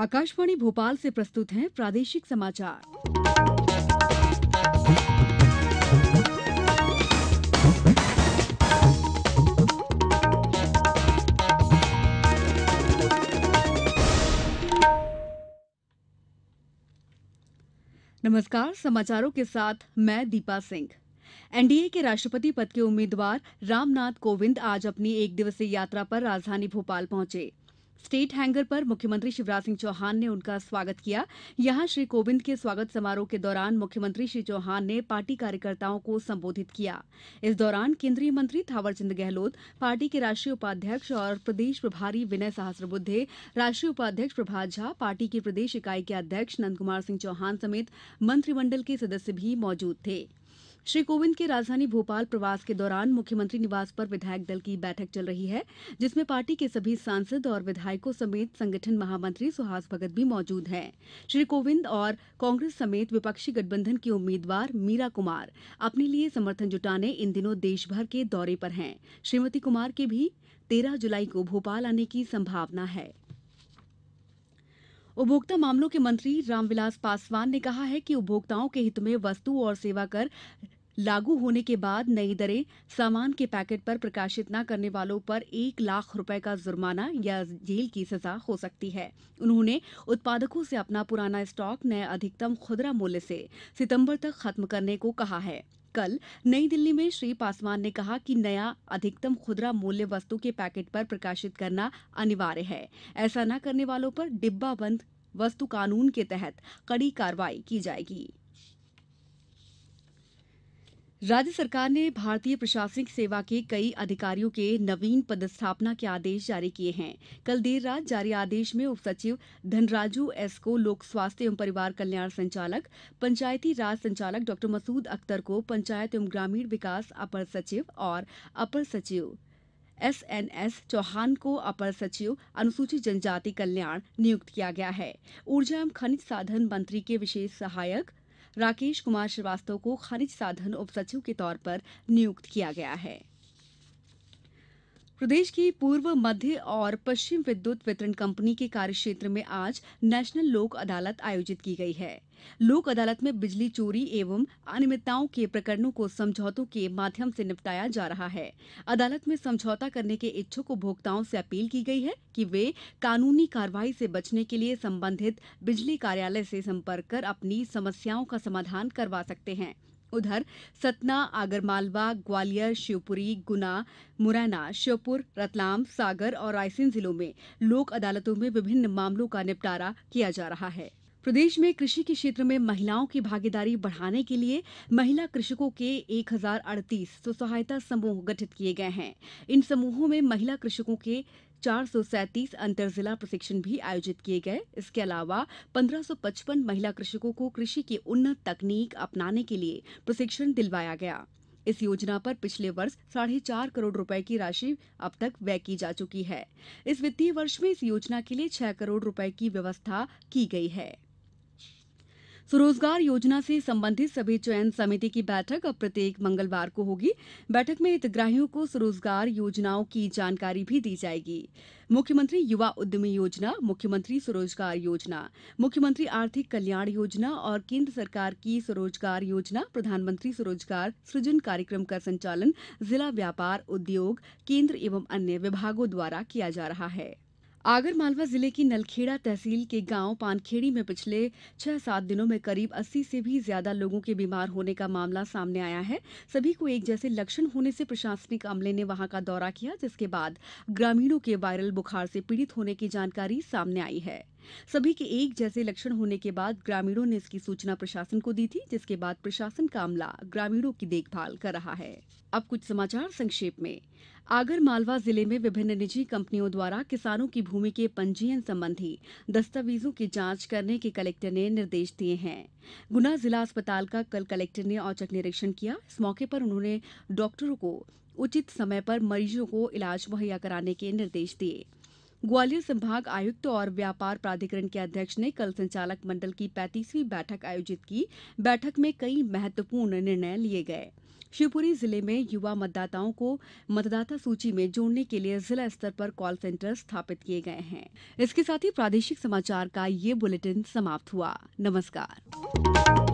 आकाशवाणी भोपाल से प्रस्तुत है प्रादेशिक समाचार नमस्कार समाचारों के साथ मैं दीपा सिंह एनडीए के राष्ट्रपति पद के उम्मीदवार रामनाथ कोविंद आज अपनी एक दिवसीय यात्रा पर राजधानी भोपाल पहुंचे स्टेट हैंगर पर मुख्यमंत्री शिवराज सिंह चौहान ने उनका स्वागत किया यहां श्री कोविंद के स्वागत समारोह के दौरान मुख्यमंत्री श्री चौहान ने पार्टी कार्यकर्ताओं को संबोधित किया इस दौरान केंद्रीय मंत्री थावरचंद गहलोत पार्टी के राष्ट्रीय उपाध्यक्ष और प्रदेश प्रभारी विनय सहस्रबुद्धे राष्ट्रीय उपाध्यक्ष प्रभात झा पार्टी की प्रदेश इकाई के अध्यक्ष नंदकुमार सिंह चौहान समेत मंत्रिमंडल के सदस्य भी मौजूद थे श्री कोविंद के राजधानी भोपाल प्रवास के दौरान मुख्यमंत्री निवास पर विधायक दल की बैठक चल रही है जिसमें पार्टी के सभी सांसद और विधायकों समेत संगठन महामंत्री सुहास भगत भी मौजूद हैं श्री कोविंद और कांग्रेस समेत विपक्षी गठबंधन की उम्मीदवार मीरा कुमार अपने लिए समर्थन जुटाने इन दिनों देशभर के दौरे पर हैं श्रीमती कुमार के भी तेरह जुलाई को भोपाल आने की संभावना है उपभोक्ता मामलों के मंत्री रामविलास पासवान ने कहा है कि उपभोक्ताओं के हित में वस्तु और सेवा कर लागू होने के बाद नई दरें सामान के पैकेट पर प्रकाशित न करने वालों पर एक लाख रुपए का जुर्माना या जेल की सजा हो सकती है उन्होंने उत्पादकों से अपना पुराना स्टॉक नए अधिकतम खुदरा मूल्य से सितंबर तक खत्म करने को कहा है कल नई दिल्ली में श्री पासवान ने कहा कि नया अधिकतम खुदरा मूल्य वस्तु के पैकेट पर प्रकाशित करना अनिवार्य है ऐसा न करने वालों पर डिब्बाबंद वस्तु कानून के तहत कड़ी कार्रवाई की जाएगी राज्य सरकार ने भारतीय प्रशासनिक सेवा के कई अधिकारियों के नवीन पदस्थापना के आदेश जारी किये हैं कल देर रात जारी आदेश में उप सचिव धनराजू एस को लोक स्वास्थ्य एवं परिवार कल्याण संचालक पंचायती राज संचालक डॉ मसूद अख्तर को पंचायत एवं ग्रामीण विकास अपर सचिव और अपर सचिव एसएनएस चौहान को अपर सचिव अनुसूचित जनजाति कल्याण नियुक्त किया गया है ऊर्जा एवं खनिज साधन मंत्री के विशेष सहायक राकेश कुमार श्रीवास्तव को खनिज साधन उपसचिव के तौर पर नियुक्त किया गया है प्रदेश की पूर्व मध्य और पश्चिम विद्युत वितरण कंपनी के कार्यक्षेत्र में आज नेशनल लोक अदालत आयोजित की गई है लोक अदालत में बिजली चोरी एवं अनियमितताओं के प्रकरणों को समझौतों के माध्यम से निपटाया जा रहा है अदालत में समझौता करने के इच्छुक उपभोक्ताओं से अपील की गई है कि वे कानूनी कार्रवाई से बचने के लिए संबंधित बिजली कार्यालय से संपर्क कर अपनी समस्याओं का समाधान करवा सकते हैं उधर सतना आगरमालवा ग्वालियर शिवपुरी गुना मुरैना श्योपुर रतलाम सागर और रायसेन जिलों में लोक अदालतों में विभिन्न मामलों का निपटारा किया जा रहा है प्रदेश में कृषि के क्षेत्र में महिलाओं की भागीदारी बढ़ाने के लिए महिला कृषकों के एक हजार अड़तीस स्व सहायता समूह गठित किये गये हैं इन समूहों में महिला कृषकों के चार सौ सैतीस अंतर जिला प्रशिक्षण भी आयोजित किये गये इसके अलावा पन्द्रह सौ पचपन महिला कृषकों को कृषि की उन्नत तकनीक अपनाने के लिए प्रशिक्षण दिलवाया गया इस योजना पर पिछले वर्ष साढ़े चार करोड़ रुपए की राशि अब तक व्यय की जा चुकी है इस वित्तीय वर्ष में इस योजना के लिए छह करोड़ रुपए की व्यवस्था की गई है स्वरोजगार योजना से संबंधित सभी चयन समिति की बैठक अब प्रत्येक मंगलवार को होगी बैठक में हितग्राहियों को स्वरोजगार योजनाओं की जानकारी भी दी जाएगी मुख्यमंत्री युवा उद्यमी योजना मुख्यमंत्री स्वरोजगार योजना मुख्यमंत्री आर्थिक कल्याण योजना और केन्द्र सरकार की स्वरोजगार योजना प्रधानमंत्री स्वरोजगार सुजन कार्यक्रम का संचालन जिला व्यापार उद्योग केन्द्र एवं अन्य विभागों द्वारा किया जा रहा है आगरमालवा जिले की नलखेड़ा तहसील के गांव पानखेड़ी में पिछले छह सात दिनों में करीब अस्सी से भी ज्यादा लोगों के बीमार होने का मामला सामने आया है सभी को एक जैसे लक्षण होने से प्रशासनिक अमले ने वहां का दौरा किया जिसके बाद ग्रामीणों के वायरल बुखार से पीड़ित होने की जानकारी सामने आई थी सभी के एक जैसे लक्षण होने के बाद ग्रामीणों ने इसकी सूचना प्रशासन को दी थी जिसके बाद प्रशासन का अमला ग्रामीणों की देखभाल कर रहा है अब कुछ समाचार संक्षेप में आगर मालवा जिले में विभिन्न निजी कंपनियों द्वारा किसानों की भूमि के पंजीयन संबंधी दस्तावेजों की जांच करने के कलेक्टर ने निर्देश दिए हैं गुना जिला अस्पताल का कल कलेक्टर ने औचक निरीक्षण किया इस मौके पर उन्होंने डॉक्टरों को उचित समय पर मरीजों को इलाज मुहैया कराने के निर्देश दिए ग्वालियर संभाग आयुक्त और व्यापार प्राधिकरण के अध्यक्ष ने कल संचालक मंडल की पैतीसवीं बैठक आयोजित की बैठक में कई महत्वपूर्ण निर्णय लिये गये शिवपुरी जिले में युवा मतदाताओं को मतदाता सूची में जोड़ने के लिए जिला स्तर पर कॉल सेंटर स्थापित किये गये हैं इसके साथ ही प्रादेशिक समाचार का ये बुलेटिन समाप्त हुआ नमस्कार